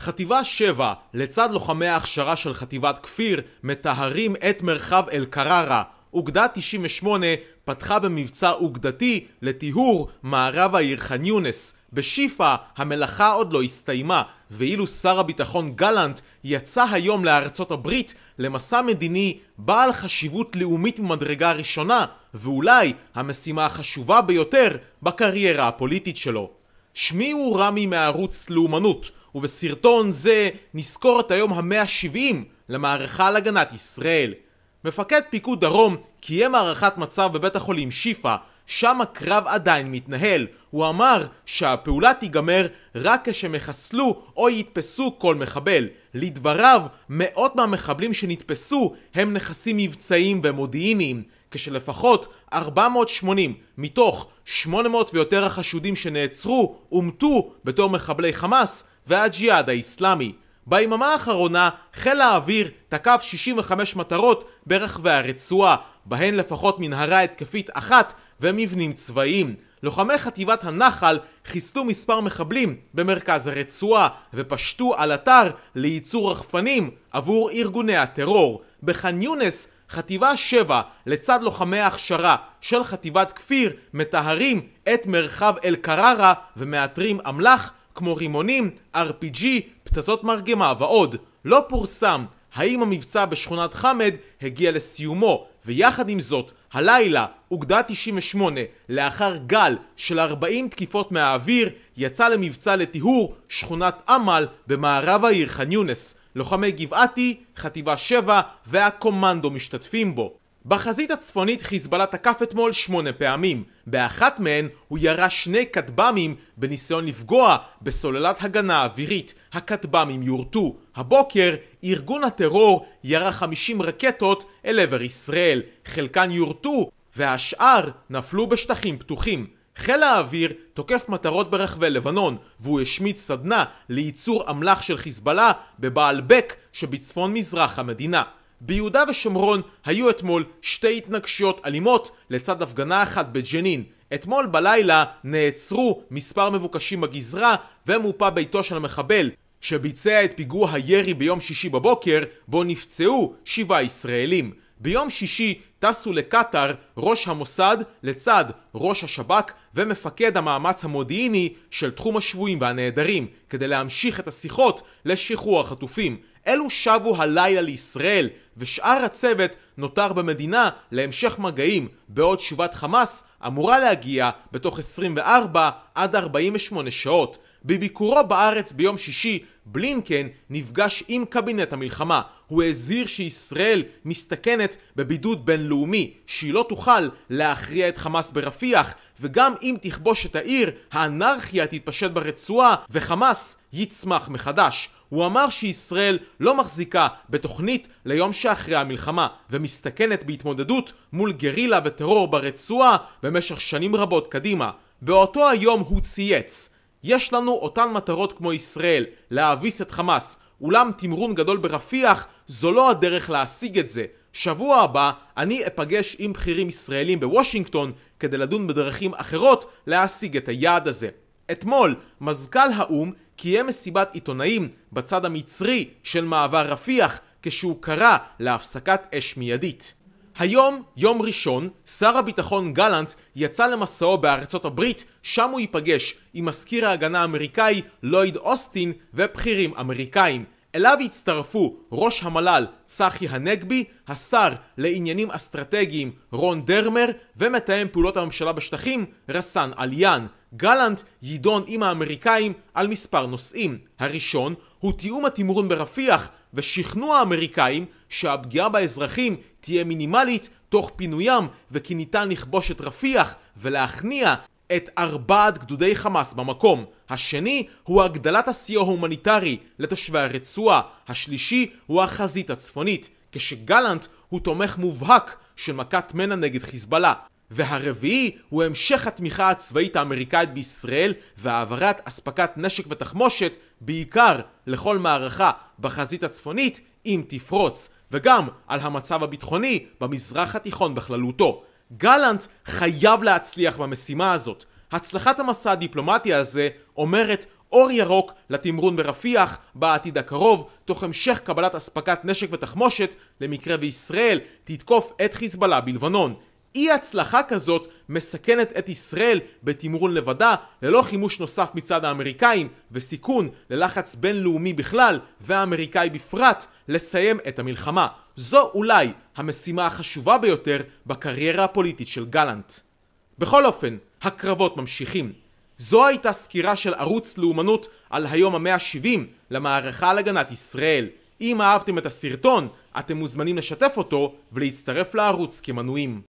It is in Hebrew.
חטיבה 7, לצד לוחמי ההכשרה של חטיבת כפיר, מטהרים את מרחב אל-קררה. אוגדה 98 פתחה במבצע אוגדתי לטיהור מערב העיר ח'אן יונס. בשיפא המלאכה עוד לא הסתיימה, ואילו שר הביטחון גלנט יצא היום לארצות הברית למסע מדיני בעל חשיבות לאומית ממדרגה ראשונה, ואולי המשימה החשובה ביותר בקריירה הפוליטית שלו. שמי הוא רמי מערוץ לאומנות. ובסרטון זה נזכור את היום המאה ה-70 למערכה על הגנת ישראל. מפקד פיקוד דרום קיים הערכת מצב בבית החולים שיפא, שם הקרב עדיין מתנהל. הוא אמר שהפעולה תיגמר רק כשהם יחסלו או יתפסו כל מחבל. לדבריו, מאות מהמחבלים שנתפסו הם נכסים מבצעיים ומודיעיניים, כשלפחות 480 מתוך 800 ויותר החשודים שנעצרו אומתו בתור מחבלי חמאס והג'יהאד האיסלאמי. ביממה האחרונה חיל האוויר תקף 65 מטרות ברחבי הרצועה, בהן לפחות מנהרה התקפית אחת ומבנים צבאיים. לוחמי חטיבת הנחל חיסלו מספר מחבלים במרכז הרצועה ופשטו על אתר לייצור רחפנים עבור ארגוני הטרור. בח'אן יונס חטיבה 7 לצד לוחמי ההכשרה של חטיבת כפיר מטהרים את מרחב אל-קררה ומאתרים אמל"ח כמו רימונים, RPG, פצצות מרגמה ועוד. לא פורסם האם המבצע בשכונת חמד הגיע לסיומו, ויחד עם זאת, הלילה, אוגדה 98, לאחר גל של 40 תקיפות מהאוויר, יצא למבצע לטיהור שכונת עמל במערב העיר חאן יונס. לוחמי גבעתי, חטיבה 7 והקומנדו משתתפים בו. בחזית הצפונית חיזבאללה תקף אתמול שמונה פעמים, באחת מהן הוא ירה שני כטב"מים בניסיון לפגוע בסוללת הגנה אווירית. הכטב"מים יורטו. הבוקר ארגון הטרור ירה 50 רקטות אל עבר ישראל, חלקן יורטו והשאר נפלו בשטחים פתוחים. חיל האוויר תוקף מטרות ברחבי לבנון, והוא השמיט סדנה לייצור אמל"ח של חיזבאללה בק שבצפון מזרח המדינה. ביהודה ושומרון היו אתמול שתי התנגשויות אלימות לצד הפגנה אחת בג'נין. אתמול בלילה נעצרו מספר מבוקשים בגזרה ומופה ביתו של המחבל שביצע את פיגוע הירי ביום שישי בבוקר בו נפצעו שבעה ישראלים. ביום שישי טסו לקטאר ראש המוסד לצד ראש השב"כ ומפקד המאמץ המודיעיני של תחום השבויים והנעדרים כדי להמשיך את השיחות לשחרור החטופים. אלו שבו הלילה לישראל, ושאר הצוות נותר במדינה להמשך מגעים, בעוד תשובת חמאס אמורה להגיע בתוך 24 עד 48 שעות. בביקורו בארץ ביום שישי, בלינקן נפגש עם קבינט המלחמה. הוא הזהיר שישראל מסתכנת בבידוד בינלאומי, שהיא לא תוכל להכריע את חמאס ברפיח, וגם אם תכבוש את העיר, האנרכיה תתפשט ברצועה, וחמאס יצמח מחדש. הוא אמר שישראל לא מחזיקה בתוכנית ליום שאחרי המלחמה ומסתכנת בהתמודדות מול גרילה וטרור ברצועה במשך שנים רבות קדימה. באותו היום הוא צייץ יש לנו אותן מטרות כמו ישראל, להביס את חמאס, אולם תמרון גדול ברפיח זו לא הדרך להשיג את זה. שבוע הבא אני אפגש עם בכירים ישראלים בוושינגטון כדי לדון בדרכים אחרות להשיג את היעד הזה. אתמול מזכ"ל האו"ם קיים מסיבת עיתונאים בצד המצרי של מעבר רפיח כשהוא קרא להפסקת אש מיידית. היום, יום ראשון, שר הביטחון גלנט יצא למסעו בארצות הברית, שם הוא ייפגש עם מזכיר ההגנה האמריקאי לויד אוסטין ובכירים אמריקאים. אליו הצטרפו ראש המל"ל צחי הנגבי, השר לעניינים אסטרטגיים רון דרמר ומתאם פעולות הממשלה בשטחים רסן עליאן. גלנט יידון עם האמריקאים על מספר נושאים. הראשון הוא תיאום התמרון ברפיח ושכנוע האמריקאים שהפגיעה באזרחים תהיה מינימלית תוך פינוים וכי ניתן לכבוש את רפיח ולהכניע את ארבעת גדודי חמאס במקום. השני הוא הגדלת הסיוע ההומניטרי לתושבי הרצועה. השלישי הוא החזית הצפונית, כשגלנט הוא תומך מובהק של מכת מנע נגד חיזבאללה. והרביעי הוא המשך התמיכה הצבאית האמריקאית בישראל והעברת אספקת נשק ותחמושת בעיקר לכל מערכה בחזית הצפונית אם תפרוץ וגם על המצב הביטחוני במזרח התיכון בכללותו. גלנט חייב להצליח במשימה הזאת. הצלחת המסע הדיפלומטי הזה אומרת אור ירוק לתמרון ברפיח בעתיד הקרוב, תוך המשך קבלת אספקת נשק ותחמושת למקרה וישראל תתקוף את חיזבאללה בלבנון. אי הצלחה כזאת מסכנת את ישראל בתמרון לבדה, ללא חימוש נוסף מצד האמריקאים, וסיכון ללחץ בינלאומי בכלל, והאמריקאי בפרט, לסיים את המלחמה. זו אולי המשימה החשובה ביותר בקריירה הפוליטית של גלנט. בכל אופן, הקרבות ממשיכים. זו הייתה סקירה של ערוץ לאומנות על היום המאה ה-70 למערכה על הגנת ישראל. אם אהבתם את הסרטון, אתם מוזמנים לשתף אותו ולהצטרף לערוץ כמנויים.